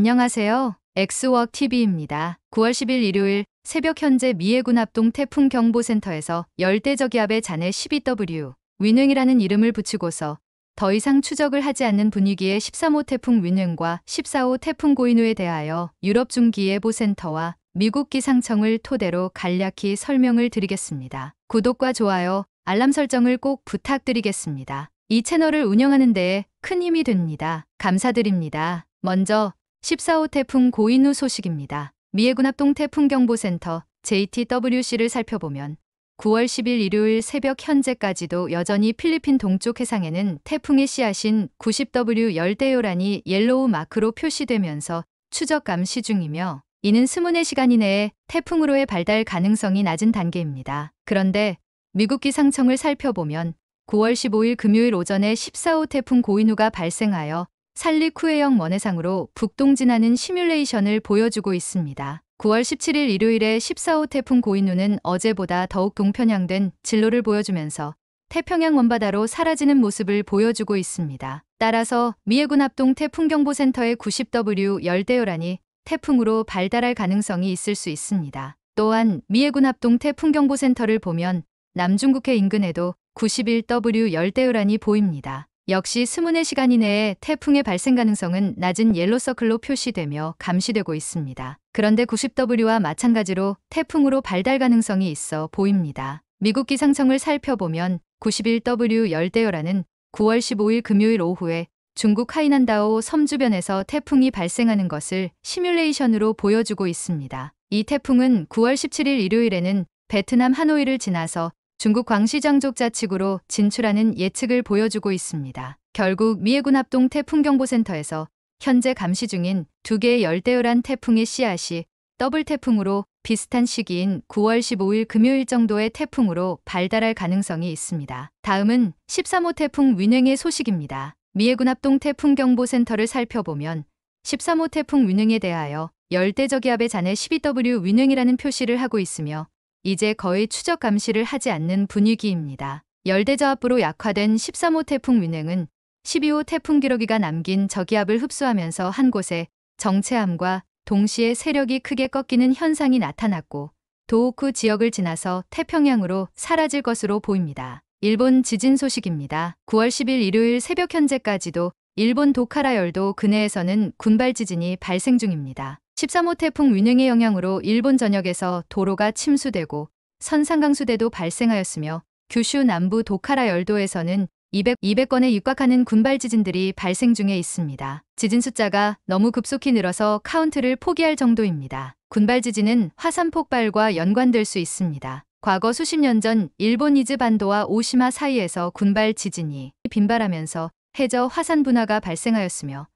안녕하세요. 엑스워크 TV입니다. 9월 10일 일요일 새벽 현재 미해군 합동 태풍 경보센터에서 열대저기압의 잔해 12W 윈행이라는 이름을 붙이고서 더 이상 추적을 하지 않는 분위기의 13호 태풍 윈행과 14호 태풍 고인우에 대하여 유럽 중기예보센터와 미국 기상청을 토대로 간략히 설명을 드리겠습니다. 구독과 좋아요, 알람 설정을 꼭 부탁드리겠습니다. 이 채널을 운영하는 데에 큰 힘이 됩니다. 감사드립니다. 먼저 14호 태풍 고인우 소식입니다. 미해군 합동 태풍경보센터 JTWC를 살펴보면 9월 10일 일요일 새벽 현재까지도 여전히 필리핀 동쪽 해상에는 태풍의 씨앗인 90W 열대요란이 옐로우 마크로 표시되면서 추적 감시 중이며 이는 24시간 이내에 태풍으로의 발달 가능성이 낮은 단계입니다. 그런데 미국 기상청을 살펴보면 9월 15일 금요일 오전에 14호 태풍 고인우가 발생하여 살리 쿠에형 원해상으로 북동 진하는 시뮬레이션을 보여주고 있습니다. 9월 17일 일요일에 14호 태풍 고인누는 어제보다 더욱 동편향된 진로를 보여주면서 태평양 원바다로 사라지는 모습을 보여주고 있습니다. 따라서 미해군 합동 태풍경보센터의 90W 열대요란이 태풍으로 발달할 가능성이 있을 수 있습니다. 또한 미해군 합동 태풍경보센터를 보면 남중국해 인근에도 91W 열대요란이 보입니다. 역시 24시간 이내에 태풍의 발생 가능성은 낮은 옐로서클로 표시되며 감시되고 있습니다. 그런데 90W와 마찬가지로 태풍으로 발달 가능성이 있어 보입니다. 미국 기상청을 살펴보면 91W 열대어라는 9월 15일 금요일 오후에 중국 하이난다오 섬 주변에서 태풍이 발생하는 것을 시뮬레이션으로 보여주고 있습니다. 이 태풍은 9월 17일 일요일에는 베트남 하노이를 지나서 중국 광시장족 자측으로 진출하는 예측을 보여주고 있습니다. 결국 미해군 합동 태풍경보센터에서 현재 감시 중인 두 개의 열대요란 태풍의 씨앗이 더블 태풍으로 비슷한 시기인 9월 15일 금요일 정도의 태풍으로 발달할 가능성이 있습니다. 다음은 13호 태풍 윈행의 소식입니다. 미해군 합동 태풍경보센터를 살펴보면 13호 태풍 윈행에 대하여 열대저기압의 잔해 12W 윈행이라는 표시를 하고 있으며 이제 거의 추적 감시를 하지 않는 분위기입니다. 열대저압부로 약화된 13호 태풍 윈행은 12호 태풍 기록이가 남긴 저기압을 흡수하면서 한 곳에 정체함과 동시에 세력이 크게 꺾이는 현상이 나타났고 도호쿠 지역을 지나서 태평양으로 사라질 것으로 보입니다. 일본 지진 소식입니다. 9월 10일 일요일 새벽 현재까지도 일본 도카라열도 근해에서는 군발 지진이 발생 중입니다. 13호 태풍 윈행의 영향으로 일본 전역에서 도로가 침수되고 선상강수대도 발생하였으며 규슈 남부 도카라 열도에서는 200, 200건에 육박하는 군발 지진들이 발생 중에 있습니다. 지진 숫자가 너무 급속히 늘어서 카운트를 포기할 정도입니다. 군발 지진은 화산 폭발과 연관될 수 있습니다. 과거 수십 년 전 일본 이즈 반도와 오시마 사이에서 군발 지진이 빈발하면서 해저 화산 분화가 발생하였으며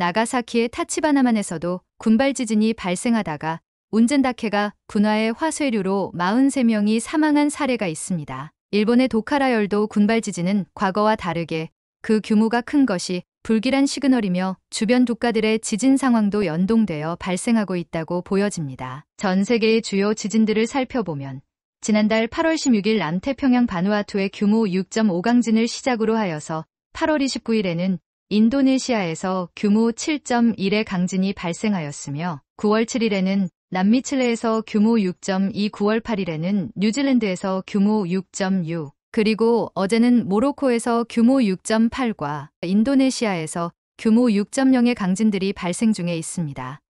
나가사키의 타치바나만에서도 군발 지진이 발생하다가 운젠다케가 군화의 화쇄류로 43명이 사망한 사례가 있습니다. 일본의 도카라열도 군발 지진은 과거와 다르게 그 규모가 큰 것이 불길한 시그널이며 주변 국가들의 지진 상황도 연동되어 발생하고 있다고 보여집니다. 전 세계의 주요 지진들을 살펴보면 지난달 8월 16일 남태평양 바누아투의 규모 6.5강진을 시작으로 하여서 8월 29일에는 인도네시아에서 규모 7.1의 강진이 발생하였으며 9월 7일에는 남미 칠레에서 규모 6.2, 9월 8일에는 뉴질랜드에서 규모 6.6, 그리고 어제는 모로코에서 규모 6.8과 인도네시아에서 규모 6.0의 강진들이 발생 중에 있습니다.